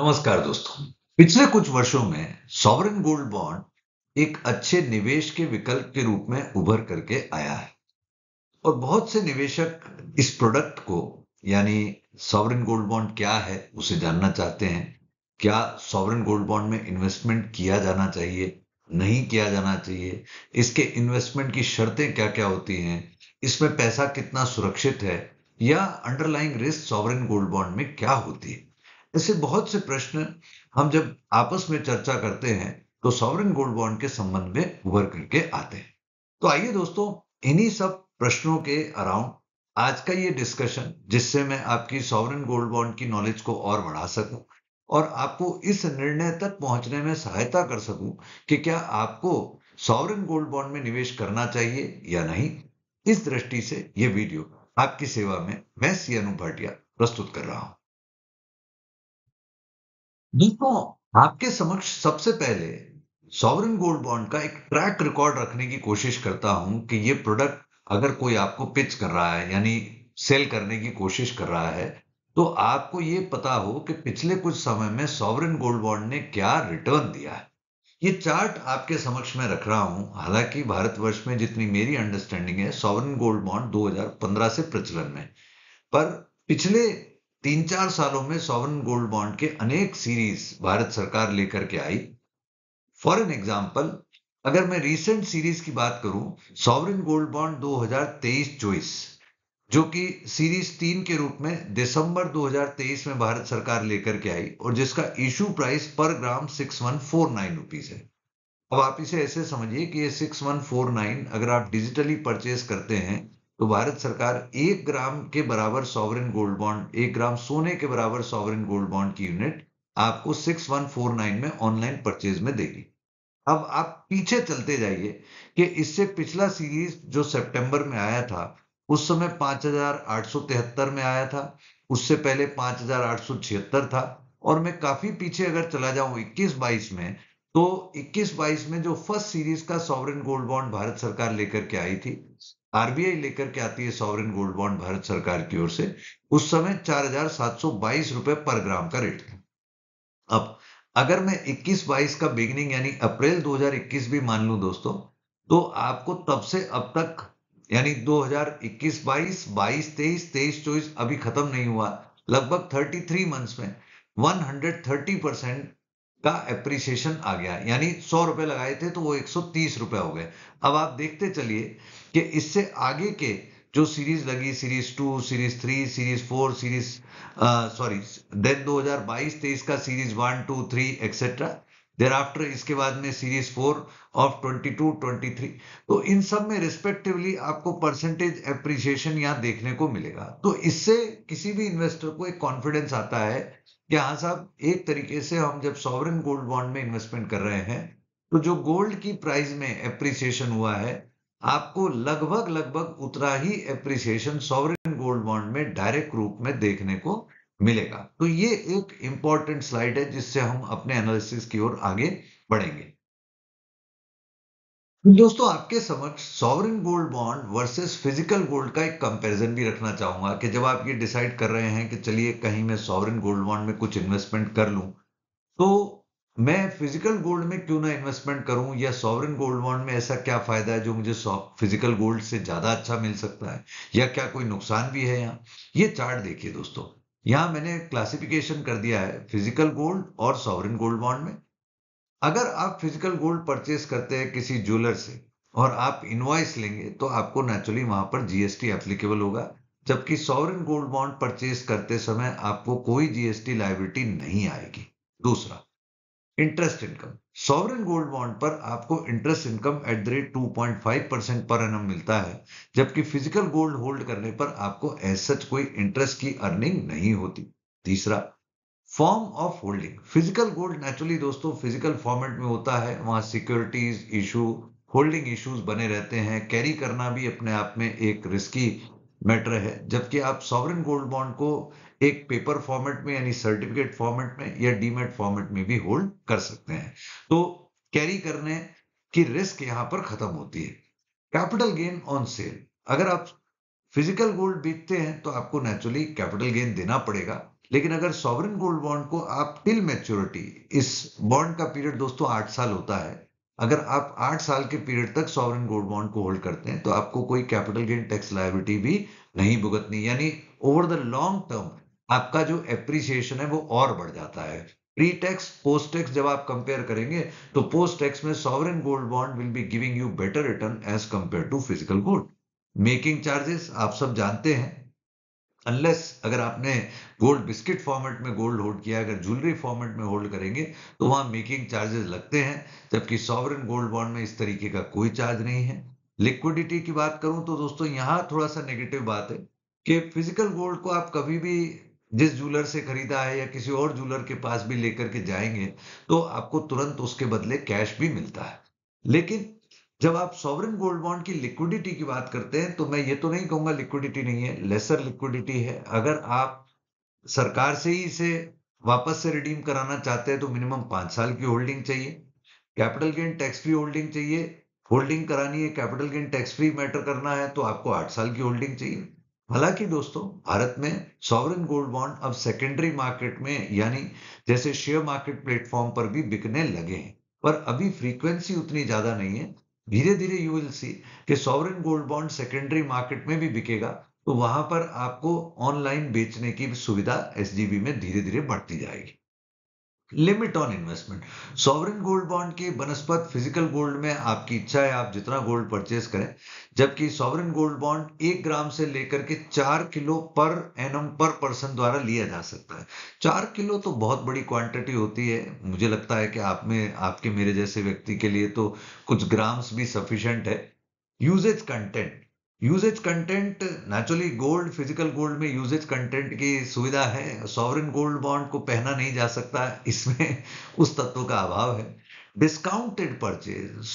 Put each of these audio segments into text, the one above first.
नमस्कार दोस्तों पिछले कुछ वर्षों में सॉवरन गोल्ड बॉन्ड एक अच्छे निवेश के विकल्प के रूप में उभर करके आया है और बहुत से निवेशक इस प्रोडक्ट को यानी सॉवरन गोल्ड बॉन्ड क्या है उसे जानना चाहते हैं क्या सॉवरन गोल्ड बॉन्ड में इन्वेस्टमेंट किया जाना चाहिए नहीं किया जाना चाहिए इसके इन्वेस्टमेंट की शर्तें क्या क्या होती हैं इसमें पैसा कितना सुरक्षित है या underlying risk sovereign gold bond में क्या होती है ऐसे बहुत से प्रश्न हम जब आपस में चर्चा करते हैं तो सॉवरन गोल्ड बॉन्ड के संबंध में उभर करके आते हैं तो आइए दोस्तों इन्हीं सब प्रश्नों के अराउंड आज का ये डिस्कशन जिससे मैं आपकी सॉवरन गोल्ड बॉन्ड की नॉलेज को और बढ़ा सकूं और आपको इस निर्णय तक पहुंचने में सहायता कर सकूं कि क्या आपको सॉवरन गोल्ड बॉन्ड में निवेश करना चाहिए या नहीं इस दृष्टि से ये वीडियो आपकी सेवा में मैं सी अनु भाटिया प्रस्तुत कर रहा हूं दोस्तों आपके समक्ष सबसे पहले सॉवरन गोल्ड बॉन्ड का एक ट्रैक रिकॉर्ड रखने की कोशिश करता हूं कि ये प्रोडक्ट अगर कोई आपको पिच कर रहा है यानी सेल करने की कोशिश कर रहा है तो आपको ये पता हो कि पिछले कुछ समय में सॉवरन गोल्ड बॉन्ड ने क्या रिटर्न दिया है ये चार्ट आपके समक्ष में रख रहा हूं हालांकि भारतवर्ष में जितनी मेरी अंडरस्टैंडिंग है सॉवरन गोल्ड बॉन्ड 2015 से प्रचलन में पर पिछले तीन चार सालों में सॉवरन गोल्ड बॉन्ड के अनेक सीरीज भारत सरकार लेकर के आई फॉर एन एग्जाम्पल अगर मैं रिसेंट सीरीज की बात करूं सॉवरन गोल्ड बॉन्ड 2023-24 जो कि सीरीज तीन के रूप में दिसंबर 2023 में भारत सरकार लेकर के आई और जिसका issue price per gram six one four nine rupees है अब आप इसे ऐसे समझिए कि ये सिक्स वन फोर नाइन अगर आप डिजिटली परचेज करते हैं तो भारत सरकार एक ग्राम के बराबर सॉवरिन गोल्ड बॉन्ड एक ग्राम सोने के बराबर सॉवरिन गोल्ड बॉन्ड की यूनिट आपको 6149 में ऑनलाइन परचेज में देगी अब आप पीछे चलते जाइए कि इससे पिछला सीरीज जो सितंबर में आया था उस समय 5873 में आया था उससे पहले 5876 था और मैं काफी पीछे अगर चला जाऊं 21 22 में तो 21 22 में जो फर्स्ट सीरीज का सॉवरिन गोल्ड बॉन्ड भारत सरकार लेकर के आई थी आरबीआई लेकर के आती है सॉवरिन गोल्ड बॉन्ड भारत सरकार की ओर से उस समय चार हजार सात सौ बाईस रुपए पर ग्राम का रेट था अब अगर मैं 21 बाईस का बिगनिंग यानी अप्रैल 2021 भी मान लू दोस्तों तो आपको तब से अब तक यानी 2021 22 22 23 23 चौबीस अभी खत्म नहीं हुआ लगभग 33 मंथ्स में 130 परसेंट का एप्रिसिएशन आ गया यानी सौ रुपए लगाए थे तो वो तीस रुपए हो गए अब आप देखते चलिए कि इससे आगे के जो सीरीज लगी series two series three series four series sorry then 2022 हजार का series one two three etcetera thereafter इसके बाद में सीरीज फोर ऑफ 22 23 तो इन सब में रिस्पेक्टिवली आपको परसेंटेज एप्रिसिएशन यहाँ देखने को मिलेगा तो इससे किसी भी इन्वेस्टर को एक कॉन्फिडेंस आता है कि हाँ साहब एक तरीके से हम जब सॉवरन गोल्ड बॉन्ड में इन्वेस्टमेंट कर रहे हैं तो जो गोल्ड की प्राइस में एप्रिसिएशन हुआ है आपको लगभग लगभग उतना ही एप्रिसिएशन सॉवरिन गोल्ड बॉन्ड में डायरेक्ट रूप में देखने को मिलेगा तो ये एक इंपॉर्टेंट स्लाइड है जिससे हम अपने एनालिसिस की ओर आगे बढ़ेंगे दोस्तों आपके समक्ष sovereign gold bond versus physical gold का एक कंपैरिजन भी रखना चाहूंगा कि जब आप ये डिसाइड कर रहे हैं कि चलिए कहीं मैं सॉवरिन गोल्ड बॉन्ड में कुछ इन्वेस्टमेंट कर लूं तो मैं फिजिकल गोल्ड में क्यों ना इन्वेस्टमेंट करूं या सॉवरन गोल्ड बॉन्ड में ऐसा क्या फायदा है जो मुझे फिजिकल गोल्ड से ज्यादा अच्छा मिल सकता है या क्या कोई नुकसान भी है यहाँ ये चार्ट देखिए दोस्तों यहां मैंने क्लासिफिकेशन कर दिया है फिजिकल गोल्ड और सॉवरन गोल्ड बॉन्ड में अगर आप फिजिकल गोल्ड परचेस करते हैं किसी ज्वेलर से और आप इनवाइस लेंगे तो आपको नेचुरली वहां पर जीएसटी एप्लीकेबल होगा जबकि सॉवरन गोल्ड बॉन्ड परचेस करते समय आपको कोई जीएसटी लाइबिलिटी नहीं आएगी दूसरा interest income sovereign gold bond पर आपको interest income at the rate two point five percent per annum मिलता है जबकि फिजिकल गोल्ड होल्ड करने पर आपको एज सच कोई इंटरेस्ट की अर्निंग नहीं होती तीसरा form of holding physical gold naturally दोस्तों फिजिकल फॉर्मेट में होता है वहां सिक्योरिटीज इशू होल्डिंग इश्यूज बने रहते हैं कैरी करना भी अपने आप में एक रिस्की मैटर है जबकि आप सॉवरन गोल्ड बॉन्ड को एक पेपर फॉर्मेट में यानी सर्टिफिकेट फॉर्मेट में या डीमेट फॉर्मेट में भी होल्ड कर सकते हैं तो कैरी करने की रिस्क यहां पर खत्म होती है कैपिटल गेन ऑन सेल अगर आप फिजिकल गोल्ड बेचते हैं तो आपको नेचुरली कैपिटल गेन देना पड़ेगा लेकिन अगर सॉवरन गोल्ड बॉन्ड को आप टिल मैच्योरिटी इस बॉन्ड का पीरियड दोस्तों आठ साल होता है अगर आप आठ साल के पीरियड तक सॉवरन गोल्ड बॉन्ड को होल्ड करते हैं तो आपको कोई कैपिटल गेन टैक्स लाइबिलिटी भी नहीं भुगतनी यानी ओवर द लॉन्ग टर्म आपका जो एप्रिसिएशन है वो और बढ़ जाता है प्री टैक्स पोस्ट टैक्स जब आप कंपेयर करेंगे तो पोस्ट टैक्स में sovereign gold bond will be giving you better return as compare to physical gold making charges आप सब जानते हैं अनलेस अगर आपने गोल्ड बिस्किट फॉर्मेट में गोल्ड होल्ड किया अगर ज्वेलरी फॉर्मेट में होल्ड करेंगे तो वहां मेकिंग चार्जेस लगते हैं जबकि सॉवरन गोल्ड बॉन्ड में इस तरीके का कोई चार्ज नहीं है लिक्विडिटी की बात करूं तो दोस्तों यहां थोड़ा सा नेगेटिव बात है कि फिजिकल गोल्ड को आप कभी भी जिस ज्वेलर से खरीदा है या किसी और ज्वेलर के पास भी लेकर के जाएंगे तो आपको तुरंत उसके बदले कैश भी मिलता है लेकिन जब आप सॉवरन गोल्ड बॉन्ड की लिक्विडिटी की बात करते हैं तो मैं ये तो नहीं कहूंगा लिक्विडिटी नहीं है लेसर लिक्विडिटी है अगर आप सरकार से ही इसे वापस से रिडीम कराना चाहते हैं तो मिनिमम पांच साल की होल्डिंग चाहिए capital gain tax free holding चाहिए होल्डिंग करानी है capital gain tax free matter करना है तो आपको आठ साल की होल्डिंग चाहिए हालांकि दोस्तों भारत में सॉवरन गोल्ड बॉन्ड अब सेकेंडरी मार्केट में यानी जैसे शेयर मार्केट प्लेटफॉर्म पर भी बिकने लगे हैं पर अभी फ्रीक्वेंसी उतनी ज्यादा नहीं है धीरे धीरे यू विल सी कि sovereign gold bond secondary market में भी बिकेगा तो वहां पर आपको ऑनलाइन बेचने की सुविधा एस में धीरे धीरे बढ़ती जाएगी limit on investment sovereign gold bond की बनस्पत फिजिकल गोल्ड में आपकी इच्छा है आप जितना गोल्ड परचेस करें जबकि सॉवरिन गोल्ड बॉन्ड एक ग्राम से लेकर के चार किलो पर एम पर पर्सन द्वारा लिया जा सकता है चार किलो तो बहुत बड़ी क्वांटिटी होती है मुझे लगता है कि आप में आपके मेरे जैसे व्यक्ति के लिए तो कुछ ग्राम्स भी सफिशेंट है usage content usage content naturally gold physical gold में यूजेज कंटेंट की सुविधा है सॉवरिन गोल्ड बॉन्ड को पहना नहीं जा सकता इसमें उस तत्व का अभाव है डिस्काउंटेड परचेज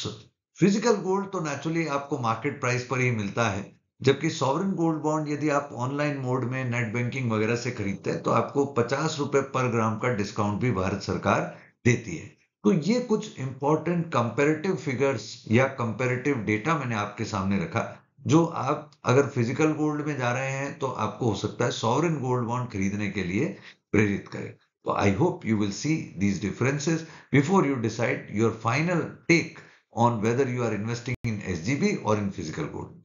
फिजिकल गोल्ड तो नेचुरली आपको मार्केट प्राइस पर ही मिलता है जबकि सॉवरिन गोल्ड बॉन्ड यदि आप ऑनलाइन मोड में नेट बैंकिंग वगैरह से खरीदते हैं तो आपको पचास रुपए पर ग्राम का डिस्काउंट भी भारत सरकार देती है तो ये कुछ इंपॉर्टेंट कंपेरेटिव फिगर्स या कंपेरेटिव डेटा मैंने आपके सामने रखा जो आप अगर फिजिकल गोल्ड में जा रहे हैं तो आपको हो सकता है सॉवरन गोल्ड बॉन्ड खरीदने के लिए प्रेरित करे तो I hope you will see these differences before you decide your final take on whether you are investing in S और इन फिजिकल गोल्ड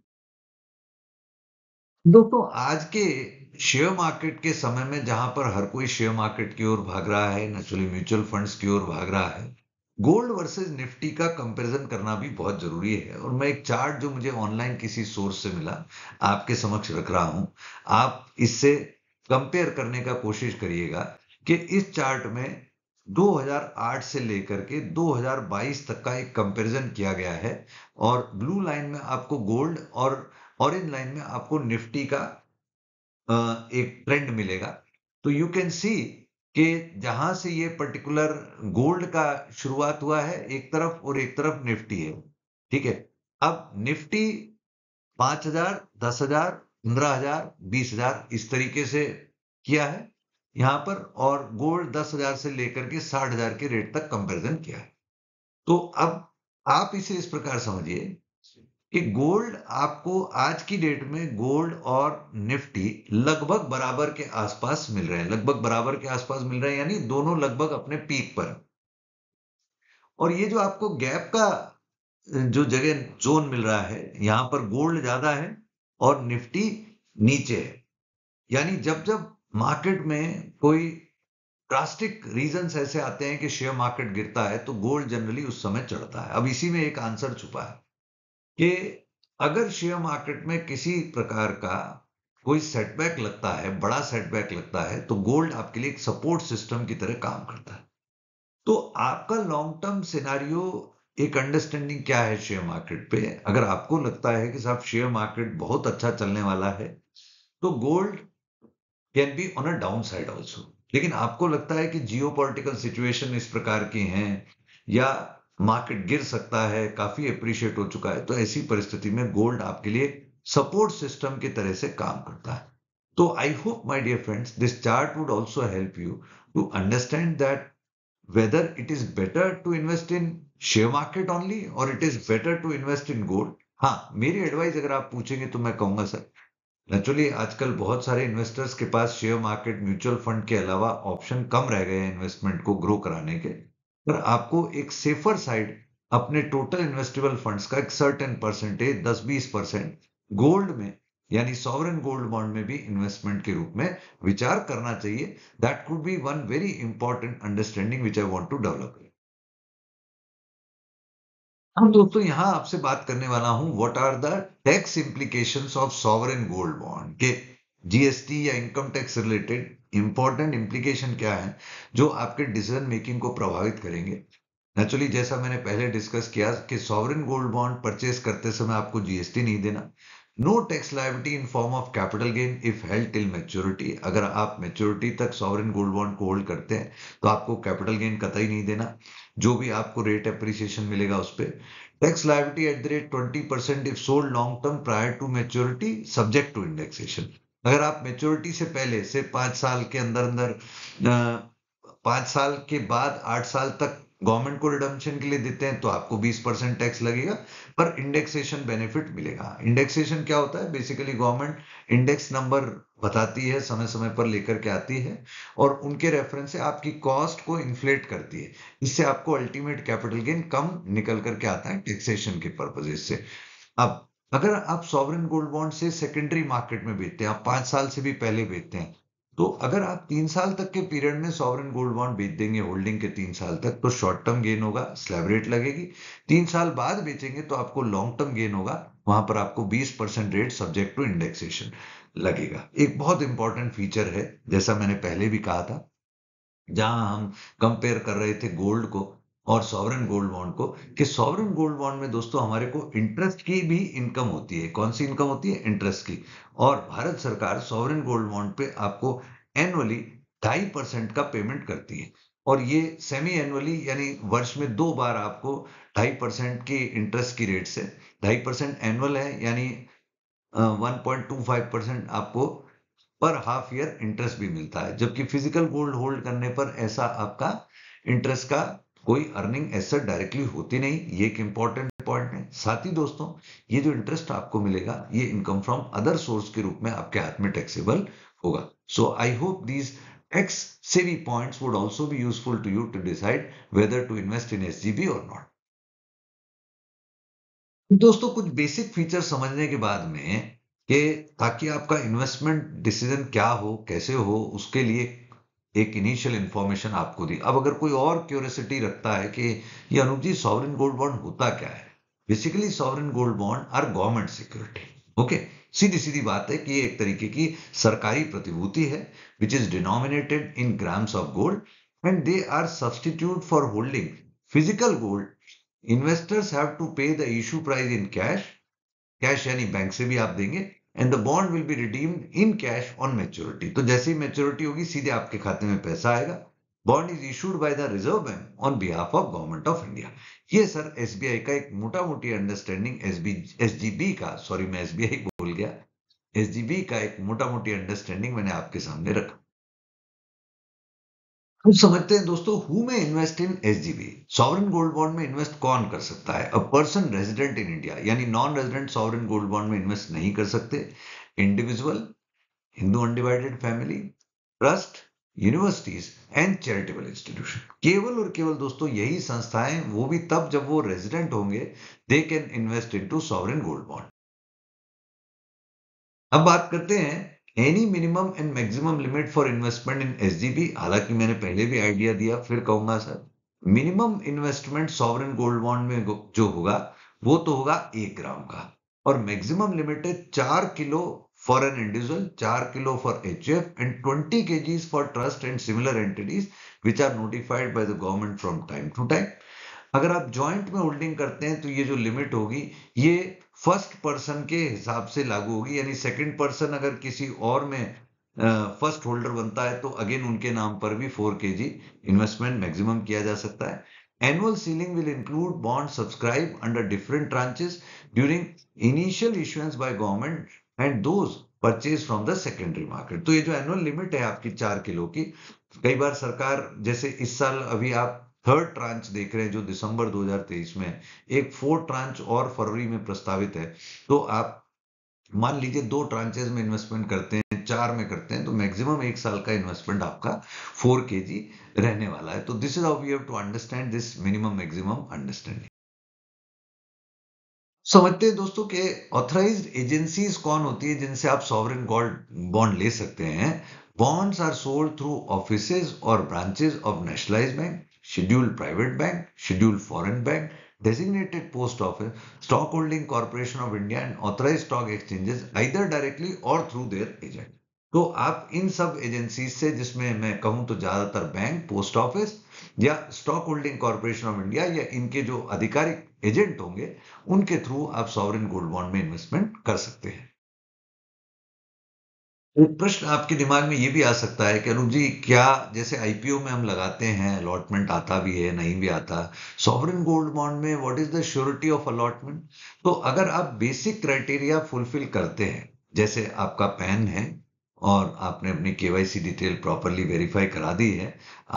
दोस्तों आज के शेयर मार्केट के समय में जहां पर हर कोई शेयर मार्केट की ओर भाग रहा है नेचुरली म्यूचुअल फंड्स की ओर भाग रहा है गोल्ड वर्सेस निफ्टी का कंपैरिजन करना भी बहुत जरूरी है और मैं एक चार्ट जो मुझे ऑनलाइन किसी सोर्स से मिला आपके समक्ष रख रहा हूं आप इससे कंपेयर करने का कोशिश करिएगा कि इस चार्ट में 2008 से लेकर के 2022 तक का एक कंपैरिजन किया गया है और ब्लू लाइन में आपको गोल्ड और ऑरेंज लाइन में आपको निफ्टी का एक ट्रेंड मिलेगा तो यू कैन सी कि जहां से ये पर्टिकुलर गोल्ड का शुरुआत हुआ है एक तरफ और एक तरफ निफ्टी है ठीक है अब निफ्टी पांच हजार दस हजार पंद्रह हजार बीस हजार इस तरीके से किया है यहां पर और गोल्ड दस हजार से लेकर के साठ हजार के रेट तक कंपेरिजन किया है तो अब आप इसे इस प्रकार समझिए कि गोल्ड आपको आज की डेट में गोल्ड और निफ्टी लगभग बराबर के आसपास मिल रहे हैं लगभग बराबर के आसपास मिल रहे हैं यानी दोनों लगभग अपने पीक पर और ये जो आपको गैप का जो जगह जोन मिल रहा है यहां पर गोल्ड ज्यादा है और निफ्टी नीचे है यानी जब जब मार्केट में कोई ड्रास्टिक रीजन ऐसे आते हैं कि शेयर मार्केट गिरता है तो गोल्ड जनरली उस समय चढ़ता है अब इसी में एक आंसर छुपा है कि अगर शेयर मार्केट में किसी प्रकार का कोई सेटबैक लगता है बड़ा सेटबैक लगता है तो गोल्ड आपके लिए एक सपोर्ट सिस्टम की तरह काम करता है तो आपका लॉन्ग टर्म सिनारियो एक अंडरस्टैंडिंग क्या है शेयर मार्केट पे अगर आपको लगता है कि साहब शेयर मार्केट बहुत अच्छा चलने वाला है तो gold can be on a down side also लेकिन आपको लगता है कि जियो सिचुएशन इस प्रकार की हैं या मार्केट गिर सकता है काफी अप्रिशिएट हो चुका है तो ऐसी परिस्थिति में गोल्ड आपके लिए सपोर्ट सिस्टम की तरह से काम करता है तो I hope my dear friends this chart would also help you to understand that whether it is better to invest in share market only और it is better to invest in gold हाँ मेरी advice अगर आप पूछेंगे तो मैं कहूंगा sir naturally आजकल बहुत सारे इन्वेस्टर्स के पास शेयर मार्केट म्यूचुअल फंड के अलावा ऑप्शन कम रह गए हैं इन्वेस्टमेंट को ग्रो कराने के पर आपको एक सेफर साइड अपने टोटल इन्वेस्टेबल फंड्स का एक सर्टेन परसेंटेज दस बीस परसेंट गोल्ड में यानी सॉवरन गोल्ड बॉन्ड में भी इन्वेस्टमेंट के रूप में विचार करना चाहिए that could be one very important understanding which I want to develop हम दोस्तों यहां आपसे बात करने वाला हूं what are the tax implication of sovereign gold bond के जीएसटी या income tax related important implication क्या है जो आपके डिसीजन मेकिंग को प्रभावित करेंगे नेचुरली जैसा मैंने पहले डिस्कस किया कि सॉवरिन गोल्ड बॉन्ड परचेस करते समय आपको जीएसटी नहीं देना no tax liability in form of capital gain if held till maturity अगर आप मेच्योरिटी तक सॉवरिन गोल्ड बॉन्ड को होल्ड करते हैं तो आपको कैपिटल गेन कतई नहीं देना जो भी आपको रेट अप्रिसिएशन मिलेगा उस पर tax liability at the rate twenty percent if sold long term prior to maturity subject to indexation अगर आप मेच्योरिटी से पहले से पांच साल के अंदर अंदर पांच साल के बाद आठ साल तक गवर्नमेंट को रिडम्पशन के लिए देते हैं तो आपको 20 परसेंट टैक्स लगेगा पर इंडेक्सेशन बेनिफिट मिलेगा इंडेक्सेशन क्या होता है बेसिकली गवर्नमेंट इंडेक्स नंबर बताती है समय समय पर लेकर के आती है और उनके रेफरेंस से आपकी कॉस्ट को इन्फ्लेट करती है इससे आपको अल्टीमेट कैपिटल गेन कम निकल करके आता है टैक्सेशन के पर्पजेस से अब अगर आप सॉवरन गोल्ड बॉन्ड से सेकेंडरी मार्केट में बेचते हैं आप पांच साल से भी पहले बेचते हैं तो अगर आप तीन साल तक के पीरियड में सॉवरन गोल्ड बॉन्ड बेच देंगे होल्डिंग के तीन साल तक तो शॉर्ट टर्म गेन होगा स्लैब रेट लगेगी तीन साल बाद बेचेंगे तो आपको लॉन्ग टर्म गेन होगा वहां पर आपको 20 percent rate subject to indexation लगेगा एक बहुत इंपॉर्टेंट फीचर है जैसा मैंने पहले भी कहा था जहां हम कंपेयर कर रहे थे गोल्ड को और सॉवरन गोल्ड बॉन्ड को कि सॉवरन गोल्ड बॉन्ड में दोस्तों हमारे को इंटरेस्ट की भी इनकम होती है कौन सी इनकम होती है इंटरेस्ट की और भारत सरकार सॉवरन गोल्ड बॉन्ड पे आपको एनुअली ढाई परसेंट का पेमेंट करती है और ये सेमी एनुअली यानी वर्ष में दो बार आपको ढाई परसेंट की इंटरेस्ट की रेट से ढाई परसेंट एनुअल है यानी one point two five percent आपको पर हाफ ईयर इंटरेस्ट भी मिलता है जबकि फिजिकल गोल्ड होल्ड करने पर ऐसा आपका इंटरेस्ट का कोई अर्निंग एसेट डायरेक्टली होती नहीं ये एक इंपॉर्टेंट पॉइंट है साथ ही दोस्तों ये जो इंटरेस्ट आपको मिलेगा ये इनकम फ्रॉम अदर सोर्स के रूप में आपके हाथ में टैक्सेबल होगा so I hope these tax savvy points would also be useful to you to decide whether to invest in S और नॉट दोस्तों कुछ बेसिक फीचर समझने के बाद में कि ताकि आपका इन्वेस्टमेंट डिसीजन क्या हो कैसे हो उसके लिए एक इनिशियल इंफॉर्मेशन आपको दी अब अगर कोई और क्यूरियसिटी रखता है कि ये Anup ji sovereign gold bond होता क्या है basically sovereign gold bond are government security okay सीधी सीधी बात है कि ये एक तरीके की सरकारी प्रतिभूति है which is denominated in grams of gold and they are substitute for holding physical gold investors have to pay the issue price in cash cash यानी बैंक से भी आप देंगे and the bond will be redeemed in cash on maturity तो जैसे ही maturity होगी सीधे आपके खाते में पैसा आएगा bond is issued by the Reserve Bank on behalf of Government of India ये सर एस का एक मोटा मोटी अंडरस्टैंडिंग एसजीबी का सॉरी मैं एसबीआई बोल गया एस का एक मोटा मोटी अंडरस्टैंडिंग मैंने आपके सामने रखा हम समझते हैं दोस्तों who may invest in S sovereign gold bond में इन्वेस्ट कौन कर सकता है a person resident in India यानी non resident sovereign gold bond में इन्वेस्ट नहीं कर सकते individual Hindu undivided family trust universities and charitable institution केवल और केवल दोस्तों यही संस्थाएं वो भी तब जब वो रेजिडेंट होंगे they can invest into sovereign gold bond अब बात करते हैं any minimum and maximum limit for investment in S हालांकि मैंने पहले भी आइडिया दिया फिर कहूंगा sir minimum investment sovereign gold bond में जो होगा वो तो होगा एक ग्राम का और मैक्सिमम लिमिट है चार किलो फॉर एन इंडिविजुअल चार kilo for H and twenty K for trust and similar entities which are notified by the government from time to time अगर आप ज्वाइंट में होल्डिंग करते हैं तो ये जो लिमिट होगी ये फर्स्ट पर्सन के हिसाब से लागू होगी यानी सेकंड पर्सन अगर किसी और में फर्स्ट होल्डर बनता है तो अगेन उनके नाम पर भी फोर के जी इन्वेस्टमेंट मैक्सिमम किया जा सकता है annual ceiling will include bond subscribe under different tranches during initial issuance by government and those purchase from the secondary market तो ये जो एनुअल लिमिट है आपकी चार किलो की कई बार सरकार जैसे इस साल अभी आप थर्ड ट्रांच देख रहे हैं जो दिसंबर 2023 में एक फोर्थ ट्रांच और फरवरी में प्रस्तावित है तो आप मान लीजिए दो ट्रांचेज में इन्वेस्टमेंट करते हैं चार में करते हैं तो मैक्सिमम एक साल का इन्वेस्टमेंट आपका फोर के रहने वाला है तो this is how you have to understand this minimum maximum understanding समझते हैं दोस्तों के ऑथराइज एजेंसीज कौन होती है जिनसे आप सॉवरेन गोल्ड बॉन्ड ले सकते हैं bonds are sold through office और branches of nationalise bank scheduled private bank, scheduled foreign bank, designated post office, stock holding corporation of India and authorized stock exchanges either directly or through their agent. तो आप इन सब agencies से जिसमें मैं कहूं तो ज्यादातर बैंक पोस्ट ऑफिस या stock holding corporation of India या इनके जो आधिकारिक एजेंट होंगे उनके थ्रू आप सॉवरिन गोल्ड बॉन्ड में इन्वेस्टमेंट कर सकते हैं एक प्रश्न आपके दिमाग में ये भी आ सकता है कि अनुप जी क्या जैसे आईपीओ में हम लगाते हैं अलॉटमेंट आता भी है नहीं भी आता सॉवरन गोल्ड बॉन्ड में what is the surety of allotment तो अगर आप बेसिक क्राइटेरिया फुलफिल करते हैं जैसे आपका पैन है और आपने अपनी केवाईसी डिटेल प्रॉपरली वेरीफाई करा दी है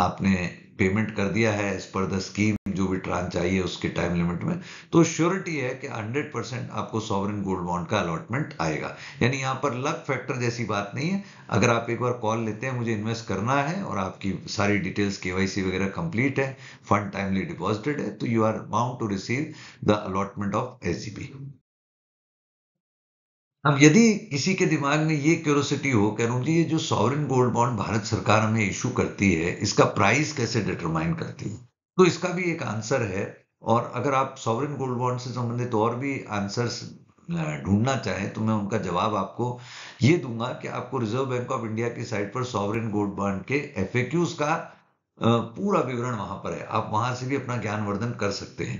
आपने पेमेंट कर दिया है एज पर द स्कीम जो भी ट्रांस चाहिए उसके टाइम लिमिट में तो श्योरिटी है कि 100 परसेंट आपको सॉवरन गोल्ड बॉन्ड का अलॉटमेंट आएगा यानी यहां पर लक फैक्टर जैसी बात नहीं है अगर आप एक बार कॉल लेते हैं मुझे इन्वेस्ट करना है और आपकी सारी डिटेल्स के वगैरह कंप्लीट है फंड टाइमली डिपॉजिटेड है तो you are bound to receive the allotment of S अब यदि किसी के दिमाग में ये क्यूरोसिटी हो कि अरुण जी ये जो सॉवरिन गोल्ड बॉन्ड भारत सरकार हमें इशू करती है इसका प्राइस कैसे डिटरमाइन करती है तो इसका भी एक आंसर है और अगर आप सॉवरिन गोल्ड बॉन्ड से संबंधित और भी आंसर ढूंढना चाहें तो मैं उनका जवाब आपको ये दूंगा कि आपको रिजर्व बैंक ऑफ इंडिया की साइट पर सॉवरिन गोल्ड बॉन्ड के एफ का पूरा विवरण वहां पर है आप वहां से भी अपना ज्ञानवर्धन कर सकते हैं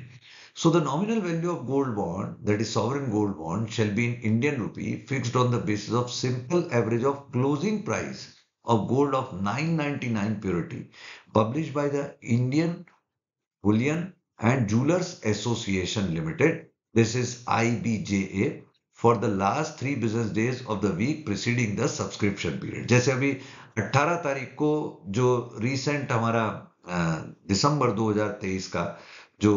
so the nominal value of gold bond that is sovereign gold bond shall be in Indian rupee fixed on the basis of simple average of closing price of gold of nine ninety nine purity publish by the Indian Bullion and Jewelers Association Limited. This is IBJA for the last three business days of the week preceding the subscription period. जैसे अभी 18 तारीख को जो recent हमारा दिसंबर 2023 का जो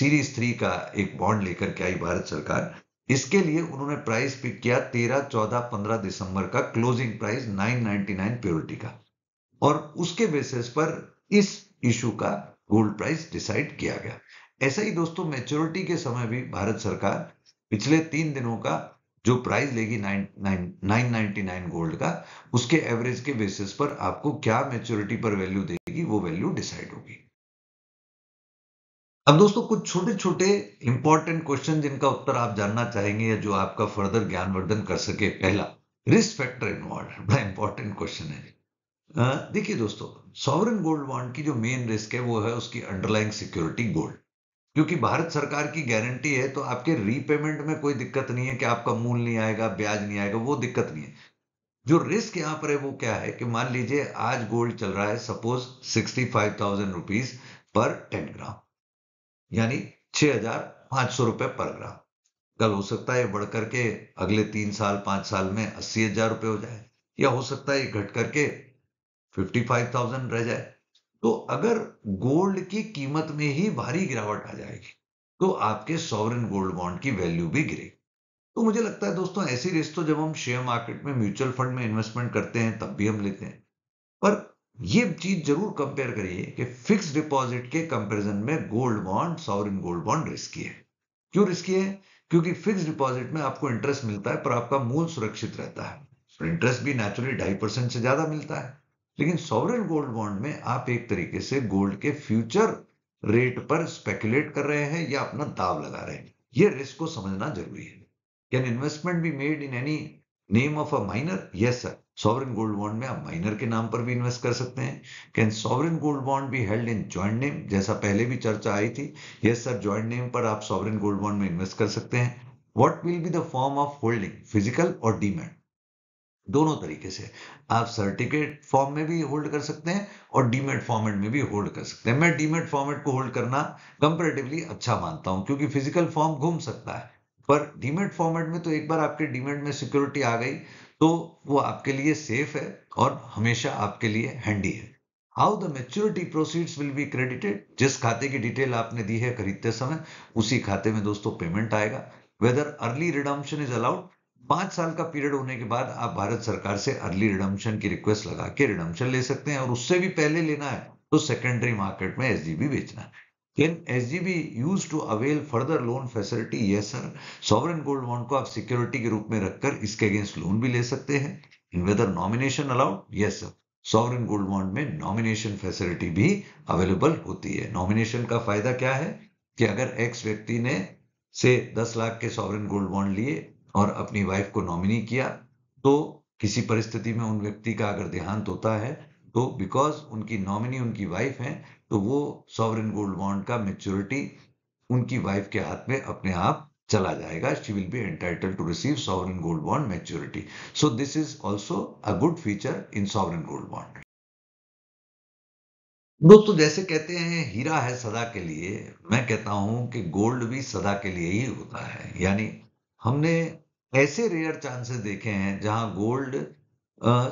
series three का एक बॉन्ड लेकर के आई भारत सरकार इसके लिए उन्होंने प्राइस पिक किया 13, 14, 15 दिसंबर का क्लोजिंग प्राइस 999 प्योरिटी का और उसके बेसिस पर इस इशू का गोल्ड प्राइस डिसाइड किया गया ऐसा ही दोस्तों मेच्योरिटी के समय भी भारत सरकार पिछले तीन दिनों का जो प्राइस लेगी nine nine ninety nine gold का उसके एवरेज के बेसिस पर आपको क्या मेच्योरिटी पर वैल्यू देगी वो वैल्यू डिसाइड होगी अब दोस्तों कुछ छोटे छोटे इंपॉर्टेंट क्वेश्चन जिनका उत्तर आप जानना चाहेंगे या जो आपका फर्दर ज्ञानवर्धन कर सके पहला रिस्क फैक्टर इन्वॉल्व बड़ा इंपॉर्टेंट क्वेश्चन है देखिए दोस्तों सॉवरन गोल्ड बॉन्ड की जो मेन रिस्क है वो है उसकी अंडरलाइंग सिक्योरिटी गोल्ड क्योंकि भारत सरकार की गारंटी है तो आपके रीपेमेंट में कोई दिक्कत नहीं है कि आपका मूल नहीं आएगा ब्याज नहीं आएगा वो दिक्कत नहीं है जो रिस्क यहां पर है वो क्या है कि मान लीजिए आज गोल्ड चल रहा है suppose sixty five thousand rupees per ten gram यानी छह हजार पांच सौ रुपए पर ग्राम कल हो सकता है बढ़ करके अगले तीन साल पांच साल में अस्सी हजार रुपए हो जाए या हो सकता है घट करके 55,000 रह जाए तो अगर गोल्ड की कीमत में ही भारी गिरावट आ जाएगी तो आपके सॉवरन गोल्ड बॉन्ड की वैल्यू भी गिरेगी तो मुझे लगता है दोस्तों ऐसी रिस्क तो जब हम शेयर मार्केट में म्यूचुअल फंड में इन्वेस्टमेंट करते हैं तब भी हम लेते हैं पर यह चीज जरूर कंपेयर करिए कि फिक्स डिपॉजिट के कंपैरिजन में gold bond sovereign gold bond risky है क्यों रिस्की है क्योंकि फिक्स डिपॉजिट में आपको इंटरेस्ट मिलता है पर आपका मूल सुरक्षित रहता है इंटरेस्ट भी नेचुरली ढाई परसेंट से ज्यादा मिलता है लेकिन सॉवरेन गोल्ड बॉन्ड में आप एक तरीके से गोल्ड के फ्यूचर रेट पर स्पेकुलेट कर रहे हैं या अपना दाव लगा रहे हैं ये रिस्क को समझना जरूरी है can investment be made in any name of a minor yes sir sovereign gold bond में आप माइनर के नाम पर भी इन्वेस्ट कर सकते हैं can sovereign gold bond be held in joint name जैसा पहले भी चर्चा आई थी यस सर ज्वाइंट नेम पर आप सॉवरेन गोल्ड बॉन्ड में इन्वेस्ट कर सकते हैं what will be the form of holding physical और डीमेट दोनों तरीके से आप सर्टिफिकेट फॉर्म में भी होल्ड कर सकते हैं और डीमेट फॉर्मेट में भी होल्ड कर सकते हैं मैं डीमेट फॉर्मेट को होल्ड करना कंपेरेटिवली अच्छा मानता हूं क्योंकि फिजिकल फॉर्म घूम सकता है पर डीमेट फॉर्मेट में तो एक बार आपके डीमेट में सिक्योरिटी आ गई तो वो आपके लिए सेफ है और हमेशा आपके लिए हैंडी है how the maturity proceeds will be credited जिस खाते की डिटेल आपने दी है खरीदते समय उसी खाते में दोस्तों पेमेंट आएगा whether early redemption is allowed पांच साल का पीरियड होने के बाद आप भारत सरकार से अर्ली रिडम्पशन की रिक्वेस्ट लगा के रिडम्पशन ले सकते हैं और उससे भी पहले लेना है तो सेकेंडरी मार्केट में एस बेचना है G B use to avail further loan facility Yes, sir sovereign gold bond को आप सिक्योरिटी के रूप में रखकर इसके अगेंस्ट लोन भी ले सकते हैं in whether nomination allowed yes sir sovereign gold bond में नॉमिनेशन फैसिलिटी भी अवेलेबल होती है नॉमिनेशन का फायदा क्या है कि अगर एक्स व्यक्ति ने से दस लाख के सॉवरन गोल्ड बॉन्ड लिए और अपनी वाइफ को नॉमिनी किया तो किसी परिस्थिति में उन व्यक्ति का अगर देहांत होता है तो बिकॉज उनकी नॉमिनी उनकी वाइफ है तो वो सॉवरिन गोल्ड बॉन्ड का मेच्योरिटी उनकी वाइफ के हाथ में अपने आप चला जाएगा she will be entitle to receive sovereign gold bond maturity so this is also a good feature in sovereign gold bond दोस्तों जैसे कहते हैं हीरा है सदा के लिए मैं कहता हूं कि गोल्ड भी सदा के लिए ही होता है यानी हमने ऐसे रेयर चांसेस देखे हैं जहां गोल्ड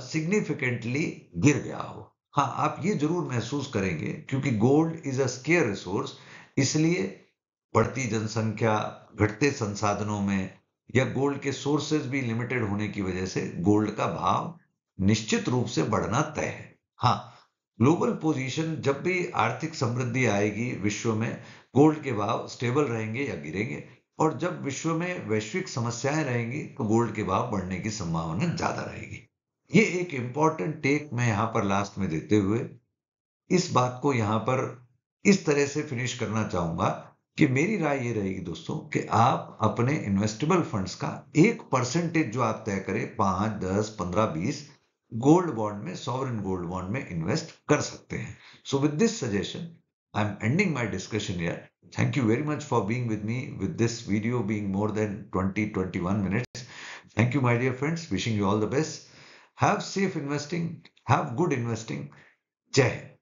सिग्निफिकेंटली गिर गया हो हाँ आप ये जरूर महसूस करेंगे क्योंकि gold is a scarce resource इसलिए बढ़ती जनसंख्या घटते संसाधनों में या गोल्ड के सोर्सेज भी लिमिटेड होने की वजह से गोल्ड का भाव निश्चित रूप से बढ़ना तय है हाँ ग्लोबल पोजीशन जब भी आर्थिक समृद्धि आएगी विश्व में गोल्ड के भाव स्टेबल रहेंगे या गिरेंगे और जब विश्व में वैश्विक समस्याएं रहेंगी तो गोल्ड के भाव बढ़ने की संभावना ज्यादा रहेगी ये एक इंपॉर्टेंट टेक मैं यहां पर लास्ट में देते हुए इस बात को यहां पर इस तरह से फिनिश करना चाहूंगा कि मेरी राय ये रहेगी दोस्तों कि आप अपने इन्वेस्टेबल फंड्स का एक परसेंटेज जो आप तय करें पांच दस पंद्रह बीस गोल्ड बॉन्ड में सॉवरन गोल्ड बॉन्ड में इन्वेस्ट कर सकते हैं so with this suggestion I am ending my discussion here Thank you very much for being with me with this video being more than 20-21 minutes. Thank you, my dear friends. Wishing you all the best. Have safe investing. Have good investing. Jai.